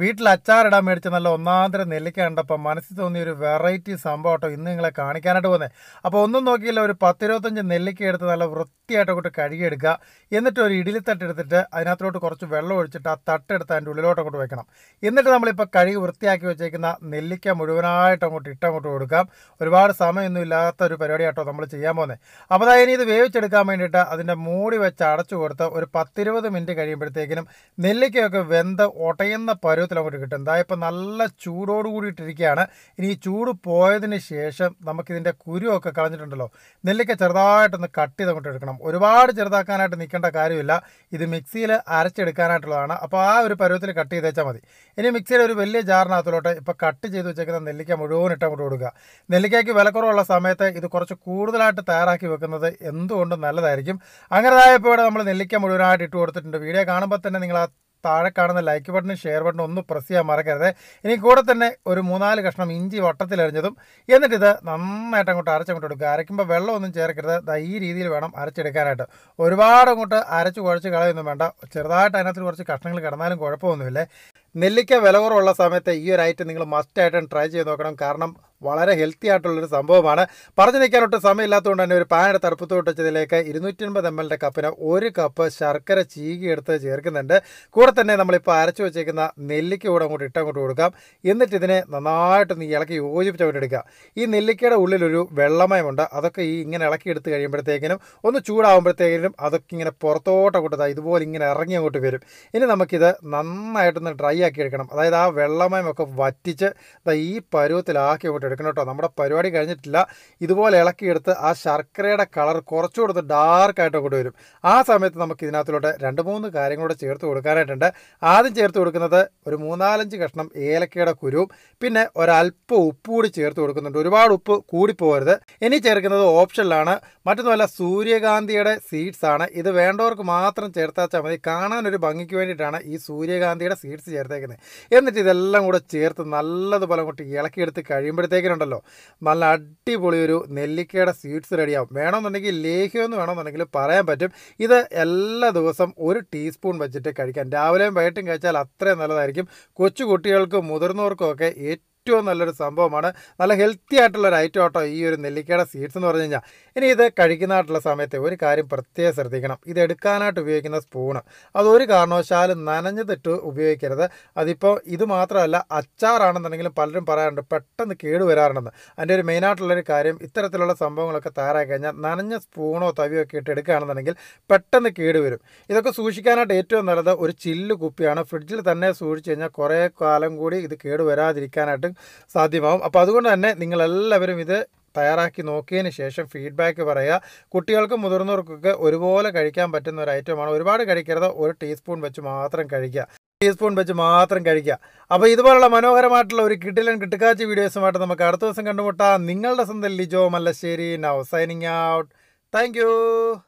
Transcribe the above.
വീട്ടിൽ അച്ചാറിടാൻ മേടിച്ച നല്ല ഒന്നാന്തര നെല്ലിക്ക കണ്ടപ്പോൾ മനസ്സിൽ തോന്നിയ ഒരു വെറൈറ്റി സംഭവം കേട്ടോ ഇന്ന് നിങ്ങളെ കാണിക്കാനായിട്ട് പോകുന്നത് അപ്പോൾ ഒന്നും നോക്കിയില്ല ഒരു പത്തിരുപത്തഞ്ച് നെല്ലിക്ക എടുത്ത് നല്ല വൃത്തിയായിട്ട് അങ്ങോട്ട് കഴുകിയെടുക്കുക എന്നിട്ട് ഒരു ഇഡലി തട്ടെടുത്തിട്ട് അതിനകത്തോട്ട് കുറച്ച് വെള്ളം ഒഴിച്ചിട്ട് ആ തട്ടെടുത്ത് അതിൻ്റെ ഉള്ളിലോട്ട് അങ്ങോട്ട് വെക്കണം എന്നിട്ട് നമ്മളിപ്പോൾ കഴുകി വൃത്തിയാക്കി വെച്ചേക്കുന്ന നെല്ലിക്ക മുഴുവനായിട്ട് അങ്ങോട്ട് ഇട്ടങ്ങോട്ട് കൊടുക്കാം ഒരുപാട് സമയമൊന്നും ഇല്ലാത്ത ഒരു പരിപാടി നമ്മൾ ചെയ്യാൻ പോകുന്നത് അപ്പോൾ അതായത് ഇത് വേവിച്ചെടുക്കാൻ വേണ്ടിയിട്ട് അതിൻ്റെ മൂടി വെച്ച് അടച്ചു കൊടുത്ത് ഒരു പത്തിരുപത് മിനിറ്റ് കഴിയുമ്പോഴത്തേക്കിനും നെല്ലിക്കയൊക്കെ വെന്ത് ഒടയുന്ന പരു എഴുപത്തിലോ അങ്ങോട്ട് കിട്ടും എന്താ നല്ല ചൂടോട് കൂടിയിട്ടിരിക്കുകയാണ് ഇനി ഈ ചൂട് പോയതിന് ശേഷം നമുക്കിതിൻ്റെ കുരുവൊക്കെ കളഞ്ഞിട്ടുണ്ടല്ലോ നെല്ലിക്ക ചെറുതായിട്ടൊന്ന് കട്ട് ചെയ്ത് അങ്ങോട്ട് എടുക്കണം ഒരുപാട് ചെറുതാക്കാനായിട്ട് നിൽക്കേണ്ട കാര്യമില്ല ഇത് മിക്സിയിൽ അരച്ചെടുക്കാനായിട്ടുള്ളതാണ് അപ്പോൾ ആ ഒരു പരുവത്തിൽ കട്ട് ചെയ്ത് വെച്ചാൽ മതി ഇനി മിക്സിയിൽ ഒരു വലിയ ജാറിനകത്തിലോട്ട് ഇപ്പോൾ കട്ട് ചെയ്ത് വെച്ചേക്കുന്ന നെല്ലിക്ക മുഴുവൻ ഇട്ട് കൊടുക്കുക നെല്ലിക്കയ്ക്ക് വിലക്കുറവുള്ള സമയത്ത് ഇത് കുറച്ച് കൂടുതലായിട്ട് തയ്യാറാക്കി വെക്കുന്നത് എന്തുകൊണ്ടും നല്ലതായിരിക്കും അങ്ങനെ ഇവിടെ നമ്മൾ നെല്ലിക്ക മുഴുവനായിട്ട് ഇട്ട് കൊടുത്തിട്ടുണ്ട് വീഡിയോ കാണുമ്പോൾ തന്നെ നിങ്ങൾ ആ താഴെ കാണുന്ന ലൈക്ക് ബട്ടണും ഷെയർ ബട്ടണും ഒന്ന് പ്രസ് ചെയ്യാൻ മറക്കരുത് ഇനി കൂടെ തന്നെ ഒരു മൂന്നാല് കഷ്ണം ഇഞ്ചി വട്ടത്തിലരിഞ്ഞതും എന്നിട്ട് ഇത് നന്നായിട്ട് അങ്ങോട്ട് അരച്ചങ്ങോട്ട് എടുക്കുക അരയ്ക്കുമ്പോൾ വെള്ളമൊന്നും ചേർക്കരുത് ഈ രീതിയിൽ വേണം അരച്ചെടുക്കാനായിട്ട് ഒരുപാട് അങ്ങോട്ട് അരച്ച് കുഴച്ച് കളയൊന്നും വേണ്ട ചെറുതായിട്ട് അതിനകത്ത് കുറച്ച് കഷ്ണങ്ങൾ കിടന്നാലും കുഴപ്പമൊന്നുമില്ലേ നെല്ലിക്ക വില കുറവുള്ള സമയത്ത് ഈ ഒരു ഐറ്റം നിങ്ങൾ മസ്റ്റ് ആയിട്ടും ട്രൈ ചെയ്ത് നോക്കണം കാരണം വളരെ ഹെൽത്തി ആയിട്ടുള്ളൊരു സംഭവമാണ് പറഞ്ഞു നിൽക്കാനൊട്ട് സമയമില്ലാത്തതുകൊണ്ട് തന്നെ ഒരു പാനയുടെ തടുപ്പത്തോട്ട് വെച്ചതിലേക്ക് ഇരുന്നൂറ്റി അൻപത് എം എല്ലിൻ്റെ കപ്പിന് ഒരു കപ്പ് ശർക്കര ചീകിയെടുത്ത് ചേർക്കുന്നുണ്ട് കൂടെ തന്നെ നമ്മളിപ്പോൾ അരച്ചു വെച്ചേക്കുന്ന നെല്ലിക്ക കൂടെ അങ്ങോട്ട് അങ്ങോട്ട് കൊടുക്കാം എന്നിട്ട് ഇതിനെ നീ ഇളക്കി അങ്ങോട്ട് എടുക്കുക ഈ നെല്ലിക്കയുടെ ഉള്ളിലൊരു വെള്ളമയമുണ്ട് അതൊക്കെ ഈ ഇങ്ങനെ ഇളക്കി എടുത്ത് കഴിയുമ്പോഴത്തേക്കിനും ഒന്ന് ചൂടാകുമ്പോഴത്തേക്കിനും അതൊക്കെ ഇങ്ങനെ പുറത്തോട്ട് അങ്ങോട്ട് ഇതുപോലെ ഇങ്ങനെ ഇറങ്ങി അങ്ങോട്ട് വരും ഇനി നമുക്കിത് നന്നായിട്ടൊന്ന് ഡ്രൈ ആക്കി എടുക്കണം അതായത് ആ വെള്ളമയമൊക്കെ വറ്റിച്ച് ഈ പരുവത്തിലാക്കി അങ്ങോട്ട് എടുക്കണം കേട്ടോ നമ്മുടെ പരിപാടി കഴിഞ്ഞിട്ടില്ല ഇതുപോലെ ഇളക്കിയെടുത്ത് ആ ശർക്കരയുടെ കളർ കുറച്ചു കൊടുത്ത് ഡാർക്കായിട്ട് കൊണ്ടുവരും ആ സമയത്ത് നമുക്ക് ഇതിനകത്തിലോട്ട് രണ്ട് മൂന്ന് കാര്യങ്ങളോട് ചേർത്ത് കൊടുക്കാനായിട്ടുണ്ട് ആദ്യം ചേർത്ത് കൊടുക്കുന്നത് ഒരു മൂന്നാലഞ്ച് കഷ്ണം ഏലക്കയുടെ കുരുവും പിന്നെ ഒരല്പ ഉപ്പ് കൂടി ചേർത്ത് കൊടുക്കുന്നുണ്ട് ഒരുപാട് ഉപ്പ് കൂടിപ്പോകരുത് ഇനി ചേർക്കുന്നത് ഓപ്ഷനിലാണ് മറ്റൊന്നുമല്ല സൂര്യകാന്തിയുടെ സീഡ്സ് ആണ് ഇത് വേണ്ടവർക്ക് മാത്രം ചേർത്താച്ചാൽ മതി കാണാൻ ഒരു ഭംഗിക്ക് വേണ്ടിയിട്ടാണ് ഈ സൂര്യകാന്തിയുടെ സീഡ്സ് ചേർത്തേക്കുന്നത് എന്നിട്ട് ഇതെല്ലാം കൂടെ ചേർത്ത് നല്ലതുപോലെ കൂട്ടി ഇളക്കിയെടുത്ത് കഴിയുമ്പോഴത്തേക്ക് അപ്പോഴത്തേക്കിനുണ്ടല്ലോ നല്ല അടിപൊളി ഒരു നെല്ലിക്കയുടെ സ്വീറ്റ്സ് റെഡിയാവും വേണമെന്നുണ്ടെങ്കിൽ എന്ന് വേണമെന്നുണ്ടെങ്കിൽ പറയാൻ പറ്റും ഇത് എല്ലാ ദിവസം ഒരു ടീസ്പൂൺ വെച്ചിട്ട് കഴിക്കാൻ രാവിലെയും വൈകിട്ടും കഴിച്ചാൽ അത്രയും നല്ലതായിരിക്കും കൊച്ചു കുട്ടികൾക്കും മുതിർന്നവർക്കും ഒക്കെ ഏറ്റവും ഏറ്റവും നല്ലൊരു സംഭവമാണ് നല്ല ഹെൽത്തി ആയിട്ടുള്ള ഒരു ഐറ്റം ആട്ടോ ഈ ഒരു നെല്ലിക്കയുടെ സീഡ്സ് എന്ന് പറഞ്ഞു കഴിഞ്ഞാൽ ഇനി ഇത് കഴിക്കുന്നതായിട്ടുള്ള സമയത്ത് ഒരു കാര്യം പ്രത്യേകം ശ്രദ്ധിക്കണം ഇത് എടുക്കാനായിട്ട് ഉപയോഗിക്കുന്ന സ്പൂണ് അതൊരു കാരണവശാലും നനഞ്ഞതിട്ട് ഉപയോഗിക്കരുത് അതിപ്പോൾ ഇത് മാത്രമല്ല അച്ചാറാണെന്നുണ്ടെങ്കിലും പലരും പറയാറുണ്ട് പെട്ടെന്ന് കേടുവരാറുണ്ടെന്ന് അതിൻ്റെ ഒരു മെയിനായിട്ടുള്ളൊരു കാര്യം ഇത്തരത്തിലുള്ള സംഭവങ്ങളൊക്കെ തയ്യാറാക്കി കഴിഞ്ഞാൽ നനഞ്ഞ സ്പൂണോ തവിയോ ഒക്കെ ഇട്ട് എടുക്കുകയാണെന്നുണ്ടെങ്കിൽ പെട്ടെന്ന് കേടുവരും ഇതൊക്കെ സൂക്ഷിക്കാനായിട്ട് ഏറ്റവും നല്ലത് ഒരു ചില്ല് കുപ്പിയാണ് ഫ്രിഡ്ജിൽ തന്നെ സൂക്ഷിച്ചു കഴിഞ്ഞാൽ കുറേ കാലം കൂടി ഇത് കേടുവരാതിരിക്കാനായിട്ട് സാധ്യമാവും അപ്പോൾ അതുകൊണ്ട് തന്നെ നിങ്ങളെല്ലാവരും ഇത് തയ്യാറാക്കി നോക്കിയതിന് ശേഷം ഫീഡ്ബാക്ക് പറയുക കുട്ടികൾക്കും മുതിർന്നവർക്കൊക്കെ ഒരുപോലെ കഴിക്കാൻ പറ്റുന്ന ഒരു ഐറ്റമാണ് ഒരുപാട് കഴിക്കരുത് ഒരു ടീസ്പൂൺ വെച്ച് മാത്രം കഴിക്കുക ടീസ്പൂൺ വെച്ച് മാത്രം കഴിക്കുക അപ്പോൾ ഇതുപോലുള്ള മനോഹരമായിട്ടുള്ള ഒരു കിട്ടിലൻ കിട്ടുകാച്ചി വീഡിയോസുമായിട്ട് നമുക്ക് അടുത്ത ദിവസം കണ്ടുമുട്ടാം നിങ്ങളുടെ സ്വന്തം Lijo Mallassery now signing out thank